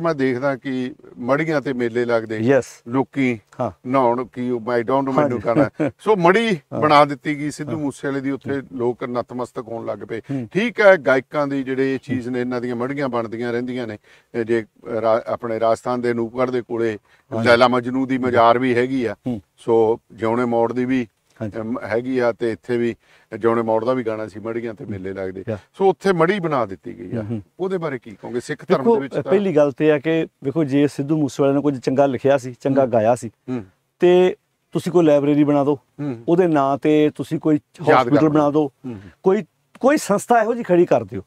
ਪਰ ਮੈਂ ਦੇਖਦਾ ਕਿ ਮੜੀਆਂ ਤੇ ਮੇਲੇ ਲੱਗਦੇ ਯੈਸ ਲੋਕੀ ਹਾਂ ਨਹਾਉਣ ਕੀ ਆਈ ਡੋਨਟ ਨੋ ਮੈਨੂੰ ਕਰਨਾ ਸੋ ਮੜੀ ਬਣਾ ਦਿੱਤੀ ਗਈ ਸਿੱਧੂ ਮੂਸੇ ਵਾਲੇ ਦੀ ਉੱਥੇ ਲੋਕ ਨਤਮਸਤਕ ਹੋਣ ਲੱਗ ਪਏ ਠੀਕ ਹੈ ਗਾਇਕਾਂ ਦੀ ਜਿਹੜੇ ਇਹ ਚੀਜ਼ ਨੇ ਇਹਨਾਂ ਦੀਆਂ ਮੜੀਆਂ ਬਣਦੀਆਂ ਰਹਿੰਦੀਆਂ ਨੇ ਜੇ ਆਪਣੇ ਰਾਜਸਥਾਨ ਦੇ ਨੂਪਗੜ ਦੇ ਕੋਲੇ ਲੈਲਾ ਮਜਨੂ ਦੀ ਮਜ਼ਾਰ ਵੀ ਹੈਗੀ ਆ ਸੋ ਜਿਉਣੇ ਮੋੜ ਦੀ ਵੀ ਹੈਗੀ ਆ ਤੇ ਇੱਥੇ ਵੀ ਜੌਣੇ ਮੌੜ ਦਾ ਵੀ ਗਾਣਾ ਸੀ ਮੜੀਆਂ ਤੇ ਮੇਲੇ ਲੱਗਦੇ ਸੋ ਉੱਥੇ ਮੜੀ ਬਣਾ ਦਿੱਤੀ ਗਈ ਆ ਉਹਦੇ ਬਾਰੇ ਕੀ ਕਹੋਗੇ ਸਿੱਖ ਧਰਮ ਦੇ ਵਿੱਚ ਤਾਂ ਪਹਿਲੀ ਗੱਲ ਤੇ ਆ ਕਿ ਵੇਖੋ ਜੇ ਸਿੱਧੂ ਮੂਸੇਵਾਲੇ ਨੇ ਕੁਝ ਚੰਗਾ ਲਿਖਿਆ ਸੀ ਚੰਗਾ ਗਾਇਆ ਸੀ ਤੇ ਤੁਸੀਂ ਕੋਈ ਲਾਇਬ੍ਰੇਰੀ ਬਣਾ ਦਿਓ ਉਹਦੇ ਨਾਂ ਤੇ ਤੁਸੀਂ ਕੋਈ ਹਸਪੀਟਲ ਬਣਾ ਦਿਓ ਕੋਈ ਕੋਈ ਸੰਸਥਾ ਇਹੋ ਜੀ ਖੜੀ ਕਰ ਦਿਓ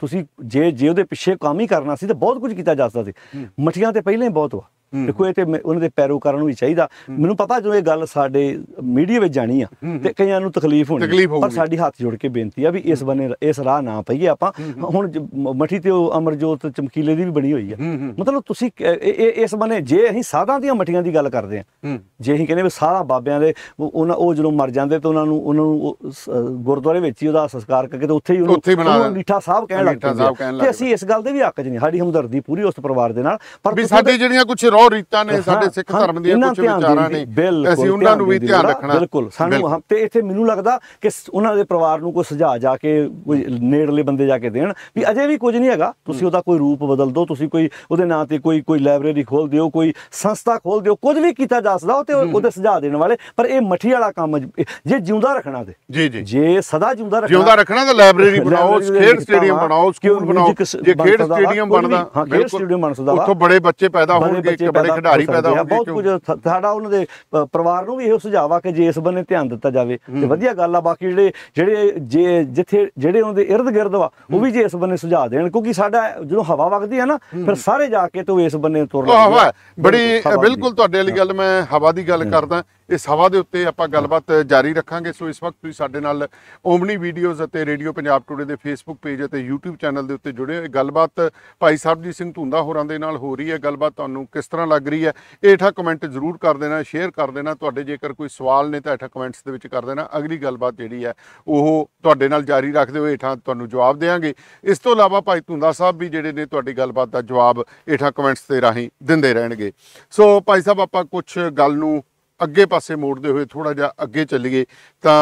ਤੁਸੀਂ ਜੇ ਜੇ ਉਹਦੇ ਪਿੱਛੇ ਕੰਮ ਹੀ ਕਰਨਾ ਸੀ ਤਾਂ ਬਹੁਤ ਕੁਝ ਕੀਤਾ ਜਾ ਸਕਦਾ ਸੀ ਹੂੰ। ਮਠੀਆਂ ਤੇ ਪਹਿਲਾਂ ਹੀ ਬਹੁਤ ਵਾ ਦੇਖੋ ਇਹ ਤੇ ਉਹਨਾਂ ਦੇ ਪੈਰੋਕਾਰਾਂ ਨੂੰ ਵੀ ਚਾਹੀਦਾ ਮੈਨੂੰ ਪਤਾ ਜਦੋਂ ਇਹ ਗੱਲ ਸਾਡੇ ਮੀਡੀਆ ਵਿੱਚ ਜਾਣੀ ਆ ਤੇ ਕਈਆਂ ਨੂੰ ਤਕਲੀਫ ਹੋਣੀ ਪਰ ਸਾਡੀ ਹੱਥ ਜੋੜ ਕੇ ਬੇਨਤੀ ਆ ਵੀ ਇਸ ਬੰਨੇ ਇਸ ਰਾਹ ਨਾ ਪਈਏ ਆਪਾਂ ਹੁਣ ਮਠੀ ਤੇ ਉਹ ਅਮਰਜੋਤ ਚਮਕੀਲੇ ਦੀ ਵੀ ਬਣੀ ਹੋਈ ਆ ਮਤਲਬ ਤੁਸੀਂ ਇਸ ਬੰਨੇ ਜੇ ਅਸੀਂ ਸਾਧਾਂ ਦੀਆਂ ਮਠੀਆਂ ਦੀ ਗੱਲ ਕਰਦੇ ਆ ਜੇ ਅਸੀਂ ਕਹਿੰਦੇ ਵੀ ਸਾਰਾ ਬਾਬਿਆਂ ਦੇ ਉਹਨਾਂ ਉਹ ਜਦੋਂ ਮਰ ਜਾਂਦੇ ਤੇ ਉਹਨਾਂ ਨੂੰ ਉਹਨਾਂ ਨੂੰ ਗੁਰਦੁਆਰੇ ਵਿੱਚ ਹੀ ਉਹਦਾ ਸੰਸਕਾਰ ਕਰਕੇ ਤੇ ਉੱਥੇ ਹੀ ਉਹਨੂੰ ਨੀਠਾ ਸਾਹਿਬ ਕਹਿਣ ਲੱਗ ਪਏ ਤੇ ਅਸੀਂ ਇਸ ਗੱਲ ਦੇ ਵੀ ਹੱਕ 'ਚ ਸਾਡੀ ਹਮਦਰਦੀ ਪੂਰੀ ਉਸ ਪਰਿਵਾਰ ਦੇ ਨਾਲ ਪਰ ਸਾਡੇ ਜਿਹੜੀਆਂ ਕੁਝ ਨੌ ਰੀਤਾਂ ਨੇ ਸਾਡੇ ਸਿੱਖ ਧਰਮ ਦੀਆਂ ਕੁਝ ਵਿਚਾਰਾਂ ਨੇ ਅਸੀਂ ਉਹਨਾਂ ਨੂੰ ਵੀ ਧਿਆਨ ਰੱਖਣਾ ਬਿਲਕੁਲ ਸਾਨੂੰ ਤੇ ਇੱਥੇ ਮੈਨੂੰ ਲੱਗਦਾ ਕਿ ਉਹਨਾਂ ਦੇ ਪਰਿਵਾਰ ਨੂੰ ਕੋਈ ਸੁਝਾ ਜਾ ਕੇ ਕੋਈ ਨੇੜਲੇ ਬੰਦੇ ਜਾ ਕੇ ਦੇਣ ਵੀ ਅਜੇ ਵੀ ਕੁਝ ਨਹੀਂ ਹੈਗਾ ਤੁਸੀਂ ਉਹਦਾ ਕੋਈ ਰੂਪ ਬਦਲ ਦਿਓ ਤੁਸੀਂ ਕੋਈ ਉਹਦੇ ਨਾਂ ਤੇ ਕੋਈ ਕੋਈ ਲਾਇਬ੍ਰੇਰੀ ਖੋਲ ਦਿਓ ਕੋਈ ਸੰਸਥਾ ਖੋਲ ਦਿਓ ਕੁਝ ਵੀ ਕੀਤਾ ਜਾ ਸਕਦਾ ਤੇ ਉਹਦੇ ਸੁਝਾ ਦੇਣ ਵਾਲੇ ਪਰ ਇਹ ਮਠੀ ਵਾਲਾ ਕੰਮ ਜੇ ਜਿਉਂਦਾ ਰੱਖਣਾ ਤੇ ਜੀ ਜੀ ਜੇ ਸਦਾ ਜਿਉਂਦਾ ਰੱਖਣਾ ਜਿਉਂਦਾ ਰੱਖਣਾ ਤਾਂ ਲਾਇਬ੍ਰੇਰੀ ਬਣਾਓ ਖੇਡ ਸਟੇਡੀਅਮ ਬਣਾਓ ਸਕੂਲ ਬਣਾਓ ਜੇ ਖੇਡ ਸਟੇਡੀਅਮ ਬਣਦਾ ਹਾਂ ਖੇਡ ਸਟੇਡੀਅਮ ਬਣ ਸਕਦਾ ਉੱਥੋਂ ਬੜੇ ਬੱਚੇ ਪੈਦਾ ਹੋਣਗੇ ਬੱਚੇ ਬੜੇ ਖਿਡਾਰੀ ਪੈਦਾ ਹੋ ਬਹੁਤ ਕੁਝ ਸਾਡਾ ਉਹਨਾਂ ਦੇ ਪਰਿਵਾਰ ਨੂੰ ਵੀ ਇਹੋ ਸੁਝਾਅ ਆ ਕਿ ਜੇ ਇਸ ਬੰਨੇ ਧਿਆਨ ਦਿੱਤਾ ਜਾਵੇ ਤੇ ਵਧੀਆ ਗੱਲ ਆ ਬਾਕੀ ਜਿਹੜੇ ਜਿਹੜੇ ਜੇ ਜਿੱਥੇ ਜਿਹੜੇ ਉਹਨਾਂ ਦੇ ird gird ਵਾ ਉਹ ਵੀ ਜੇ ਇਸ ਬੰਨੇ ਸੁਝਾਅ ਦੇਣ ਕਿਉਂਕਿ ਸਾਡਾ ਜਦੋਂ ਹਵਾ ਵਗਦੀ ਹੈ ਨਾ ਫਿਰ ਸਾਰੇ ਜਾ ਕੇ ਤੋਂ ਇਸ ਬੰਨੇ ਤੁਰ ਆ ਬੜੀ ਬਿਲਕੁਲ ਤੁਹਾਡੇ ਵਾਲੀ ਗੱਲ ਮੈਂ ਹਵਾ ਦੀ ਗੱਲ ਕਰਦਾ ਇਸ ਹਵਾ ਦੇ ਉੱਤੇ ਆਪਾਂ ਗੱਲਬਾਤ ਜਾਰੀ ਰੱਖਾਂਗੇ ਸੋ ਇਸ ਵਕਤ ਤੁਸੀਂ ਸਾਡੇ ਨਾਲ ਓਮਨੀ ਵੀਡੀਓਜ਼ ਅਤੇ ਰੇਡੀਓ ਪੰਜਾਬ ਟੂਡੇ ਦੇ ਫੇਸਬੁੱਕ ਪੇਜ ਅਤੇ YouTube ਚੈਨਲ ਦੇ ਉੱਤੇ ਜੁੜੇ ਹੋਏ ਗੱਲਬਾਤ ਭਾਈ ਸਾਹਿਬਜੀਤ ਸਿੰਘ ਧੁੰਦਾ ਹੋਰਾਂ ਦੇ ਨਾਲ ਹੋ ਰਹੀ ਹੈ ਗੱਲਬਾਤ ਤੁਹਾਨੂੰ ਕਿਸ ਤਰ੍ਹਾਂ ਲੱਗ ਰਹੀ ਹੈ ਇਹਠਾ ਕਮੈਂਟ ਜ਼ਰੂਰ ਕਰ ਦੇਣਾ ਸ਼ੇਅਰ ਕਰ ਦੇਣਾ ਤੁਹਾਡੇ ਜੇਕਰ ਕੋਈ ਸਵਾਲ ਨੇ ਤਾਂ ਇਠਾ ਕਮੈਂਟਸ ਦੇ ਵਿੱਚ ਕਰ ਦੇਣਾ ਅਗਲੀ ਗੱਲਬਾਤ ਜਿਹੜੀ ਹੈ ਉਹ ਤੁਹਾਡੇ ਨਾਲ ਜਾਰੀ ਰੱਖਦੇ ਹੋਏ ਇਠਾ ਤੁਹਾਨੂੰ ਜਵਾਬ ਦੇਵਾਂਗੇ ਇਸ ਤੋਂ ਇਲਾਵਾ ਭਾਈ ਧੁੰਦਾ ਸਾਹਿਬ ਵੀ ਜਿਹੜੇ ਨੇ ਤੁਹਾਡੀ ਗੱਲਬਾਤ ਦਾ ਜਵਾਬ ਇਠਾ ਕਮੈਂਟਸ ਤੇ ਰਾਹੀਂ ਦਿੰਦੇ ਰਹਿਣਗੇ ਸੋ ਭਾਈ ਸਾਹਿਬ ਆਪਾਂ ਕੁਝ ਗੱਲ ਨੂੰ ਅੱਗੇ ਪਾਸੇ ਮੋੜਦੇ ਹੋਏ ਥੋੜਾ ਜਿਹਾ ਅੱਗੇ ਚੱਲੀਏ ਤਾਂ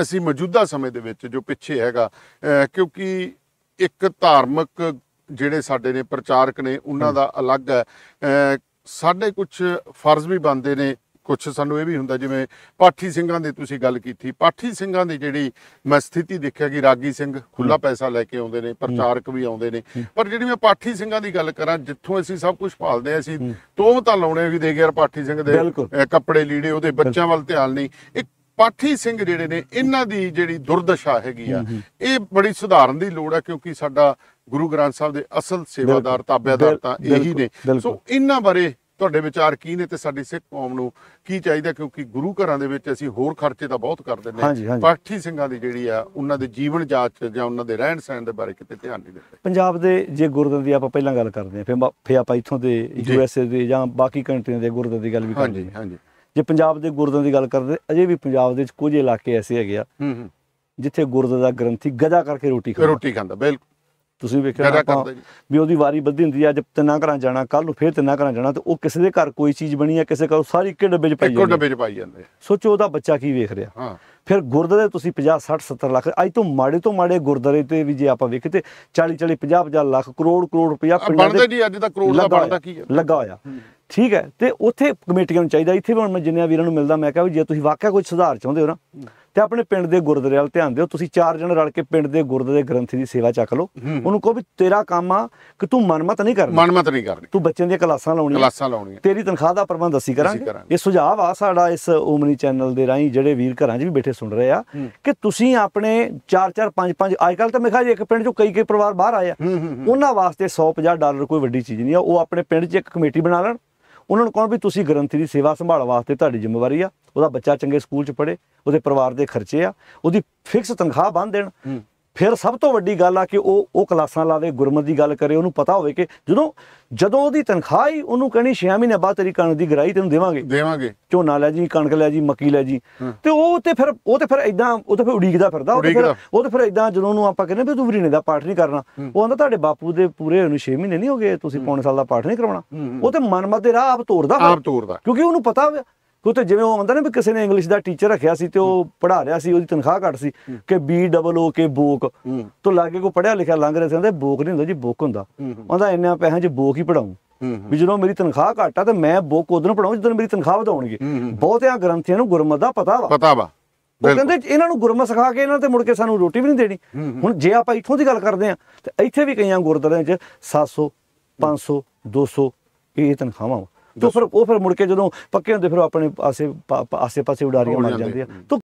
ਅਸੀਂ ਮੌਜੂਦਾ ਸਮੇਂ ਦੇ ਵਿੱਚ ਜੋ ਪਿੱਛੇ ਹੈਗਾ ਕਿਉਂਕਿ ਇੱਕ ਧਾਰਮਿਕ ਜਿਹੜੇ ਸਾਡੇ ਨੇ ਪ੍ਰਚਾਰਕ ਨੇ ਉਹਨਾਂ ਦਾ ਅਲੱਗ ਹੈ ਸਾਡੇ ਕੁਝ ਫਰਜ਼ ਵੀ ਬੰਦੇ ਨੇ ਕੁਝ ਸਾਨੂੰ ਇਹ ਵੀ ਹੁੰਦਾ ਜਿਵੇਂ ਪਾਠੀ ਸਿੰਘਾਂ ਦੇ ਤੁਸੀਂ ਗੱਲ ਕੀਤੀ ਪਾਠੀ ਸਿੰਘਾਂ ਦੀ ਜਿਹੜੀ ਮੈਂ ਸਥਿਤੀ ਦੇਖਿਆ ਕਿ ਰਾਗੀ ਸਿੰਘ ਖੁੱਲਾ ਪੈਸਾ ਲੈ ਕੇ ਆਉਂਦੇ ਨੇ ਪ੍ਰਚਾਰਕ ਵੀ ਆਉਂਦੇ ਨੇ ਪਰ ਜਿਹੜੀ ਮੈਂ ਪਾਠੀ ਸਿੰਘਾਂ ਦੀ ਗੱਲ ਕਰਾਂ ਜਿੱਥੋਂ ਅਸੀਂ ਸਭ ਕੁਝ ਭਾਲਦੇ ਆ ਅਸੀਂ ਤੋਂ ਤਾਂ ਲਾਉਣੇ ਵੀ ਦੇਖ ਯਾਰ ਪਾਠੀ ਸਿੰਘ ਦੇ ਕੱਪੜੇ ਲੀੜੇ ਉਹਦੇ ਬੱਚਿਆਂ ਵੱਲ ਧਿਆਨ ਨਹੀਂ ਇੱਕ ਪਾਠੀ ਸਿੰਘ ਜਿਹੜੇ ਨੇ ਇਹਨਾਂ ਦੀ ਜਿਹੜੀ ਦੁਰਦਸ਼ਾ ਹੈਗੀ ਆ ਇਹ ਬੜੀ ਸੁਧਾਰਨ ਦੀ ਲੋੜ ਆ ਕਿਉਂਕਿ ਸਾਡਾ ਗੁਰੂ ਗ੍ਰੰਥ ਸਾਹਿਬ ਦੇ ਅਸਲ ਸੇਵਾਦਾਰ ਤਾਬਿਆਦਾਰ ਤਾਂ ਇਹੀ ਨੇ ਸੋ ਇਹਨਾਂ ਬਾਰੇ ਤੁਹਾਡੇ ਵਿਚਾਰ ਕੀ ਨੇ ਤੇ ਸਾਡੀ ਸਿੱਖ ਕੌਮ ਨੂੰ ਕੀ ਚਾਹੀਦਾ ਕਿਉਂਕਿ ਗੁਰੂ ਘਰਾਂ ਦੇ ਵਿੱਚ ਅਸੀਂ ਹੋਰ ਖਰਚੇ ਤਾਂ ਬਹੁਤ ਕਰਦੇ ਨੇ ਪਾਠੀ ਸਿੰਘਾਂ ਦੀ ਜਿਹੜੀ ਆ ਉਹਨਾਂ ਦੇ ਜੀਵਨ ਜਾਂਚ ਜਾਂ ਉਹਨਾਂ ਦੇ ਰਹਿਣ ਸਹਿਣ ਦੇ ਬਾਰੇ ਕਿਤੇ ਧਿਆਨ ਨਹੀਂ ਦਿੱਤਾ ਪੰਜਾਬ ਦੇ ਜੇ ਗੁਰਦੁਆਰੇ ਦੀ ਆਪਾਂ ਪਹਿਲਾਂ ਗੱਲ ਕਰਦੇ ਆ ਫਿਰ ਫਿਰ ਆਪਾਂ ਇੱਥੋਂ ਦੇ ਏ ਦੇ ਜਾਂ ਬਾਕੀ ਕੰਟਰੀਆਂ ਦੇ ਗੁਰਦੁਆਰੇ ਦੀ ਗੱਲ ਵੀ ਕਰਦੇ ਹਾਂ ਹਾਂਜੀ ਜੇ ਪੰਜਾਬ ਦੇ ਗੁਰਦੁਆਰੇ ਦੀ ਗੱਲ ਕਰਦੇ ਅਜੇ ਵੀ ਪੰਜਾਬ ਦੇ ਵਿੱਚ ਕੁਝ ਇਲਾਕੇ ਐਸੇ ਹੈਗੇ ਆ ਜਿੱਥੇ ਗੁਰਦੁਆਰਾ ਗ੍ਰੰਥੀ ਗਜਾ ਕਰਕੇ ਰੋਟੀ ਖਾਂਦਾ ਰੋਟੀ ਖਾਂਦਾ ਬਿਲਕੁਲ ਤੁਸੀਂ ਵੇਖਿਆ ਆਪਾਂ ਵੀ ਉਹਦੀ ਵਾਰੀ ਵੱਧੀ ਹੁੰਦੀ ਆ ਅੱਜ ਤਿੰਨਾਂ ਘਰਾਂ ਜਾਣਾ ਕੱਲ ਨੂੰ ਫੇਰ ਤਿੰਨਾਂ ਘਰਾਂ ਜਾਣਾ ਤੇ ਉਹ ਕਿਸੇ ਦੇ ਘਰ ਕੋਈ ਚੀਜ਼ ਬਣੀ ਆ ਕਿਸੇ ਘਰ ਸਾਰੀ ਇੱਕ ਡੱਬੇ 'ਚ ਪਾਈ ਜਾਂਦੇ ਇੱਕ ਡੱਬੇ 'ਚ ਪਾਈ ਜਾਂਦੇ ਸੋਚੋ ਉਹਦਾ ਬੱਚਾ ਕੀ ਵੇਖ ਰਿਹਾ ਹਾਂ ਫਿਰ ਗੁਰਦਾਰੇ ਤੁਸੀਂ 50 60 70 ਲੱਖ ਅੱਜ ਤੋਂ ਮਾੜੇ ਤੋਂ ਮਾੜੇ ਗੁਰਦਾਰੇ ਤੇ ਵੀ ਜੇ ਆਪਾਂ ਵੇਖੇ ਤੇ 40 40 50 50 ਲੱਖ ਕਰੋੜ ਕਰੋੜ ਰੁਪਇਆ ਪਿੰਡਾਂ ਦੇ ਜੀ ਅੱਜ ਦਾ ਕਰੋੜ ਦਾ ਬਣਦਾ ਕੀ ਹੈ ਲੱਗਾ ਹੋਇਆ ਠੀਕ ਹੈ ਤੇ ਉੱਥੇ ਕਮੇਟੀਆਂ ਨੂੰ ਚਾਹੀਦਾ ਇੱਥੇ ਵੀ ਹੁਣ ਮੈਂ ਜਿੰਨੇ ਵੀਰਾਂ ਨੂੰ ਮਿਲਦਾ ਮੈਂ ਕਹਾਂ ਵੀ ਜੇ ਤੁਸੀਂ ਵਾਕਿਆ ਕੋਈ ਸੁਧਾਰ ਚਾਹੁੰਦੇ ਹੋ ਨਾ ਤੇ ਆਪਣੇ ਪਿੰਡ ਦੇ ਗੁਰਦੁਆਰੇ ਵੱਲ ਧਿਆਨ ਦਿਓ ਤੁਸੀਂ ਚਾਰ ਜਣ ਰਲ ਕੇ ਪਿੰਡ ਦੇ ਗੁਰਦੁਆਰੇ ਗ੍ਰੰਥੀ ਦੀ ਸੇਵਾ ਚੱਕ ਲਓ ਉਹਨੂੰ ਕਹੋ ਵੀ ਤੇਰਾ ਕੰਮ ਆ ਕਿ ਤੂੰ ਮਨਮਤ ਨਹੀਂ ਕਰਨੀ ਮਨਮਤ ਨਹੀਂ ਕਰਨੀ ਤੂੰ ਬੱਚਿਆਂ ਦੀਆਂ ਕਲਾਸਾਂ ਲਾਉਣੀਆਂ ਕਲਾਸਾਂ ਲਾਉਣੀਆਂ ਤੇਰੀ ਤਨਖਾਹ ਦਾ ਪ੍ਰਬੰਧ ਅਸੀਂ ਕਰਾਂਗੇ ਇਹ ਸੁਝਾਅ ਆ ਸਾਡਾ ਇਸ ਓਮਨੀ ਚੈਨਲ ਦੇ ਰਾਹੀਂ ਜਿਹੜੇ ਵੀਰ ਘਰਾਂ 'ਚ ਵੀ ਬੈਠੇ ਸੁਣ ਰਹੇ ਆ ਕਿ ਤੁਸੀਂ ਆਪਣੇ 4-4 5-5 ਅੱਜਕੱਲ ਤਾਂ ਮੈਂ ਖਾ ਇੱਕ ਪਿੰਡ 'ਚੋਂ ਕਈ ਕਈ ਪਰਿਵਾਰ ਬਾਹਰ ਆਏ ਆ ਉਹਨਾਂ ਵਾਸਤੇ 150 ਡਾਲਰ ਕੋਈ ਵੱਡੀ ਚੀਜ਼ ਨਹੀਂ ਆ ਉਹ ਆਪਣੇ ਪਿੰਡ 'ਚ ਇੱਕ ਕਮੇਟੀ ਬਣਾ ਲੈਣ ਉਹਨਾਂ ਨੂੰ ਕਹੋ ਵੀ ਤੁਸੀਂ ਗ੍ਰੰਥੀ ਦੀ ਸੇਵਾ ਸੰਭਾਲ ਵਾਸਤੇ ਤੁਹਾਡੀ ਜ਼ਿੰਮੇਵਾਰੀ ਆ ਉਹਦਾ ਬੱਚਾ ਚੰਗੇ ਸਕੂਲ 'ਚ ਪੜੇ ਉਹਦੇ ਪਰਿਵਾਰ ਦੇ ਖਰਚੇ ਆ ਉਹਦੀ ਫਿਕਸ ਤਨਖਾਹ ਬੰਨ ਦੇਣ ਫਿਰ ਸਭ ਤੋਂ ਵੱਡੀ ਗੱਲ ਆ ਕਿ ਉਹ ਉਹ ਕਲਾਸਾਂ ਲਾਵੇ ਗੁਰਮਤ ਦੀ ਗੱਲ ਕਰੇ ਉਹਨੂੰ ਪਤਾ ਹੋਵੇ ਕਿ ਜਦੋਂ ਜਦੋਂ ਉਹਦੀ ਤਨਖਾਹ ਹੀ ਉਹਨੂੰ ਕਹਿਣੀ 6 ਮਹੀਨੇ ਬਾਅਦ ਤੇਰੀ ਕਣਕ ਦੀ ਗਰਾਈ ਤੈਨੂੰ ਦੇਵਾਂਗੇ ਦੇਵਾਂਗੇ ਝੋਨਾ ਲੈ ਜੀ ਕਣਕ ਲੈ ਜੀ ਮੱਕੀ ਲੈ ਜੀ ਤੇ ਉਹ ਤੇ ਫਿਰ ਉਹ ਤੇ ਫਿਰ ਇਦਾਂ ਉਹ ਤੇ ਫਿਰ ਉਡੀਕਦਾ ਫਿਰਦਾ ਉਹ ਤੇ ਫਿਰ ਉਹ ਤੇ ਫਿਰ ਇਦਾਂ ਜਦੋਂ ਉਹਨੂੰ ਆਪਾਂ ਕਹਿੰਦੇ ਵੀ ਤੂੰ ਨੇ ਦਾ ਪਾਠ ਨਹੀਂ ਕਰਨਾ ਉਹ ਆਂਦਾ ਤੁਹਾਡੇ ਬਾਪੂ ਦੇ ਪੂਰੇ ਉਹਨੂੰ 6 ਮਹੀਨੇ ਨਹੀਂ ਹੋ ਗਏ ਤੁਸੀਂ ਪੌਣੇ ਸਾਲ ਦਾ ਪਾਠ ਨਹੀਂ ਕਰਵਾਉਣਾ ਉਹ ਤੇ ਮਨਮਤ ਦੇ ਰਾਹ ਆਪ ਤੋਰਦਾ ਆਪ ਤੋਰਦਾ ਕਿਉਂਕਿ ਉਹਨੂੰ ਪਤਾ ਉਹ ਤੇ ਜਿਵੇਂ ਉਹ ਆਉਂਦਾ ਨਾ ਵੀ ਕਿਸੇ ਨੇ ਇੰਗਲਿਸ਼ ਦਾ ਟੀਚਰ ਰੱਖਿਆ ਸੀ ਤੇ ਉਹ ਪੜਾ ਰਿਹਾ ਸੀ ਉਹਦੀ ਤਨਖਾਹ ਘੱਟ ਸੀ ਕਿ ਬੀ ਡਬਲ ਓ ਕੇ ਬੋਕ ਤੋਂ ਲਾਗੇ ਕੋ ਪੜਿਆ ਲਿਖਿਆ ਲੰਘ ਰਿਹਾ ਸੀ ਕਹਿੰਦੇ ਬੋਕ ਨਹੀਂ ਹੁੰਦਾ ਜੀ ਬੋਕ ਹੁੰਦਾ ਉਹਦਾ ਇੰਨਾ ਪੈਸੇ 'ਚ ਬੋਕ ਹੀ ਪੜਾਉਂ ਵੀ ਜਦੋਂ ਮੇਰੀ ਤਨਖਾਹ ਘੱਟ ਆ ਤੇ ਮੈਂ ਬੋਕ ਉਹਦੋਂ ਪੜਾਉਂ ਜਦੋਂ ਮੇਰੀ ਤਨਖਾਹ ਵਧਾਉਣਗੇ ਬਹੁਤਿਆਂ ਗ੍ਰੰਥੀਆਂ ਨੂੰ ਗੁਰਮਤ ਦਾ ਪਤਾ ਵਾ ਪਤਾ ਵਾ ਉਹ ਕਹਿੰਦੇ ਇਹਨਾਂ ਨੂੰ ਗੁਰਮਤ ਸਿਖਾ ਕੇ ਇਹਨਾਂ ਤੇ ਮੁੜ ਕੇ ਸਾਨੂੰ ਰੋਟੀ ਵੀ ਨਹੀਂ ਦੇਣੀ ਹੁਣ ਜੇ ਆਪਾਂ ਇੱਥੋਂ ਦੀ ਗੱਲ ਕਰਦੇ ਆ ਤੇ ਇੱਥੇ ਵੀ ਕਈਆਂ ਗੁਰਦਵਾਰਿਆਂ 'ਚ 700 500 200 ਇਹ ਤਨਖਾਹਾਂ ਵਾ ਤਾਂ ਫਿਰ ਉਹ ਫਿਰ ਮੁੜ ਕੇ ਜਦੋਂ ਪੱਕੇ ਹੁੰਦੇ ਫਿਰ ਆਪਣੇ ਆਸੇ ਆਸੇ ਪਾਸੇ ਉਡਾਰੀਆਂ ਮਾਰ ਜਾਂਦੇ ਆ ਤਾਂ